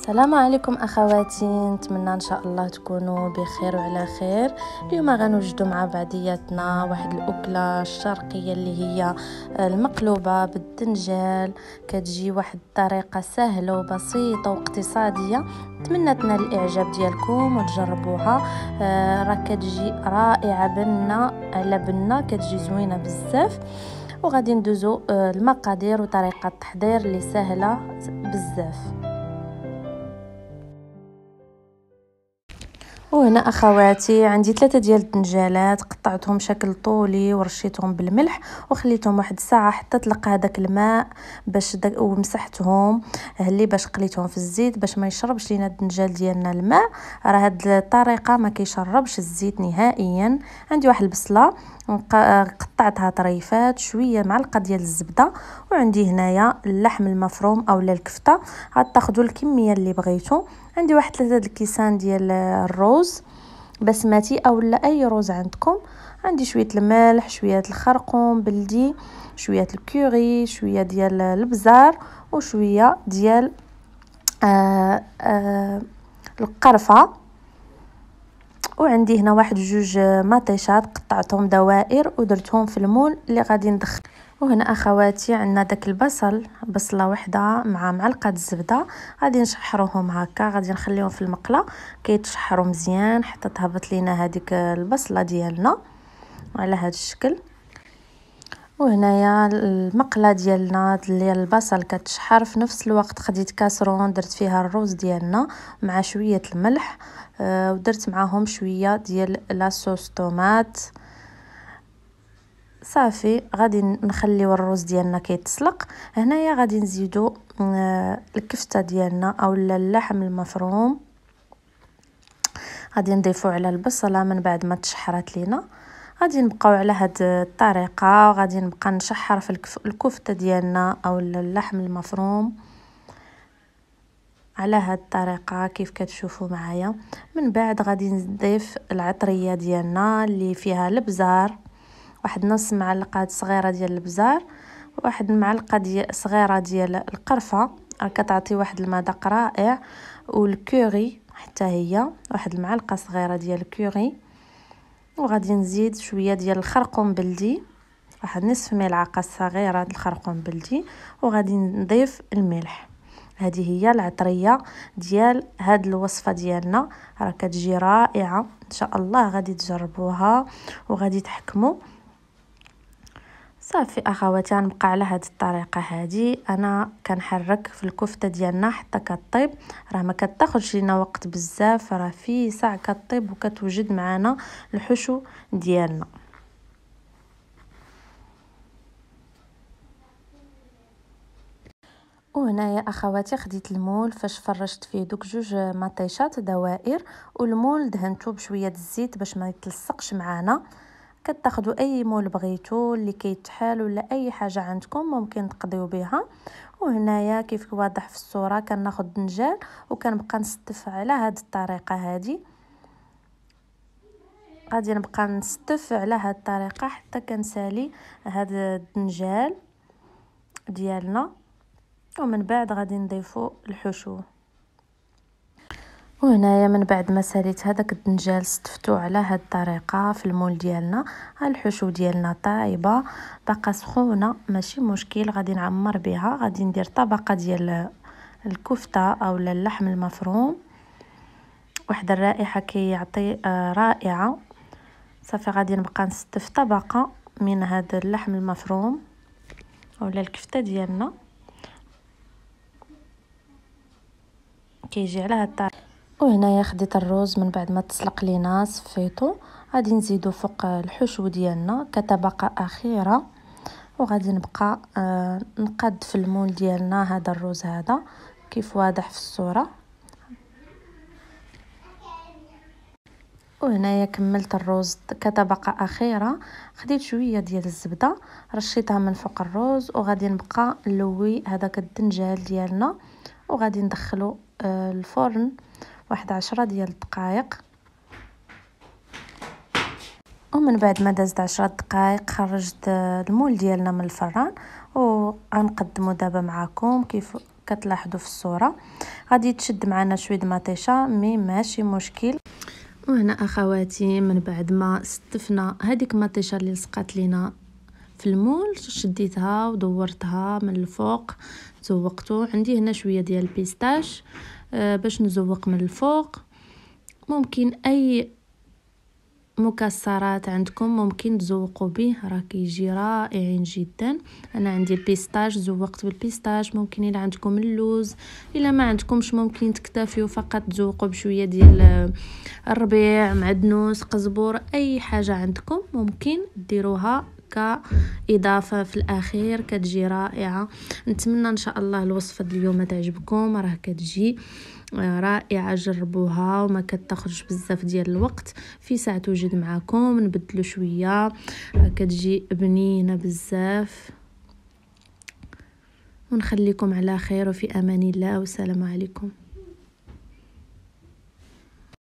السلام عليكم اخواتي نتمنى ان شاء الله تكونوا بخير وعلى خير اليوم غنوجدوا مع بعضياتنا واحد الاكله الشرقيه اللي هي المقلوبه بالدنجال كتجي واحد الطريقه سهله وبسيطه واقتصاديه نتمنى تنال الاعجاب ديالكم وتجربوها آه، راه كتجي رائعه بنه على بنه كتجي زوينه بزاف وغادي ندوزو آه، المقادير وطريقه التحضير اللي سهله بزاف وهنا اخواتي عندي ثلاثه ديال الدنجالات قطعتهم شكل طولي ورشيتهم بالملح وخليتهم واحد ساعه حتى تلقى هذاك الماء باش داك ومسحتهم هلي باش قليتهم في الزيت باش ما يشربش لينا الدنجال ديالنا الماء راه هاد الطريقه ما كيشربش الزيت نهائيا عندي واحد البصله قطعتها طريفات شويه معلقه ديال الزبده وعندي هنايا اللحم المفروم او الكفته هتاخدوا الكميه اللي بغيتو عندي واحد ثلاثة الكيسان ديال الروز بسماتي او لا اي روز عندكم عندي شويه الملح شويه الخرقوم بلدي شويه الكوري شويه ديال البزار وشويه ديال آآ آه، آه، القرفه وعندي هنا واحد جوج مطيشات قطعتهم دوائر ودرتهم في المول اللي غادي ندخل وهنا اخواتي عندنا داك البصل بصله وحده مع معلقه الزبده غادي نشحروهم هكا غادي نخليهم في المقله كيتشحروا مزيان حتى تهبط لينا هذيك البصله ديالنا على هذا الشكل وهنايا المقله ديالنا اللي البصل كتشحر في نفس الوقت خديت كاسرون درت فيها الروز ديالنا مع شويه الملح آه، ودرت معاهم شويه ديال لاصوص طوماط صافي غادي نخليو الرز ديالنا كيتسلق هنايا غادي نزيدو آه، الكفته ديالنا اولا اللحم المفروم غادي نضيفو على البصله من بعد ما تشحرات لينا غادي نبقاو على هاد الطريقه وغادي نبقى نشحر في الكفته ديالنا او اللحم المفروم على هاد الطريقه كيف كتشوفوا معايا من بعد غادي نضيف العطريه ديالنا اللي فيها البزار واحد نص معلقه صغيره ديال البزار واحد معلقه ديال صغيره ديال القرفه راه كتعطي واحد المذاق رائع والكوري حتى هي واحد المعلقه صغيره ديال الكوري وغادي نزيد شويه ديال الخرقوم بلدي واحد نصف ملعقه صغيره الخرقوم بلدي وغادي نضيف الملح هذه هي العطريه ديال هاد الوصفه ديالنا راه كتجي رائعه ان شاء الله غادي تجربوها وغادي تحكموا صافي اخواتي غنبقى على هاد الطريقه هادي انا كنحرك في الكفته ديالنا حتى كطيب راه ما كتاخذش لينا وقت بزاف راه في ساعه كطيب وكتوجد معنا الحشو ديالنا يا اخواتي خديت المول فاش فرشت فيه دوك جوج مطيشات دوائر والمول دهنته بشويه الزيت باش ما يتلصقش معانا كتاخذوا اي مول بغيتو اللي كيتحال ولا اي حاجه عندكم ممكن تقضيو بها وهنايا كيف واضح في الصوره كناخذ دنجال وكنبقى نستف على هاد الطريقه هادي غادي نبقى نستف على هاد الطريقه حتى كنسالي هاد الدنجال ديالنا ومن بعد غادي نضيفو الحشو وهنايا من بعد ما ساليت هذاك الدنجال صفتو على هاد الطريقه في المول ديالنا الحشو ديالنا طايبه باقا سخونه ماشي مشكل غادي نعمر بها غادي ندير طبقه ديال الكفته اولا اللحم المفروم واحد الرائحه كيعطي آه رائعه صافي غادي نبقى نستف طبقه من هذا اللحم المفروم اولا الكفته ديالنا كيجي على هاد الطريقه وهنايا خديت الروز من بعد ما تسلق لينا صفيتو غادي نزيدو فوق الحشو ديالنا كطبقه اخيره وغادي نبقى آه نقاد في المول ديالنا هذا الروز هذا كيف واضح في الصوره وهنايا كملت الروز كطبقه اخيره خديت شويه ديال الزبده رشيتها من فوق الروز وغادي نبقى نلوي هذاك الدنجال ديالنا وغادي ندخلو آه الفرن واحد عشرة ديال الدقائق ومن بعد ما دازت عشرة دقائق خرجت المول ديالنا من الفران وغنقدمو دابا معاكم كيف كتلاحظوا في الصوره غادي تشد معنا شويه مطيشه مي ماشي مشكل وهنا اخواتي من بعد ما استفنا هذيك المطيشه اللي لصقات لينا في المول شديتها ودورتها من الفوق زوقته عندي هنا شويه ديال البيستاش آه، باش نزوق من الفوق ممكن اي مكسرات عندكم ممكن تزوقوا به راه كيجي رائعين جدا انا عندي البيستاج زوقت بالبيستاج ممكن الا عندكم اللوز الا ما عندكمش ممكن تكتفيوا فقط تزوقوا بشويه ديال آه، الربيع معدنوس قزبور اي حاجه عندكم ممكن ديروها كاضافه في الاخير كتجي رائعه نتمنى ان شاء الله الوصفه اليوم تعجبكم راه كتجي آه، رائعه جربوها وما كتاخدش بزاف ديال الوقت في ساعه توجد معكم نبدلو شويه آه، كتجي بنينه بزاف ونخليكم على خير وفي امان الله والسلام عليكم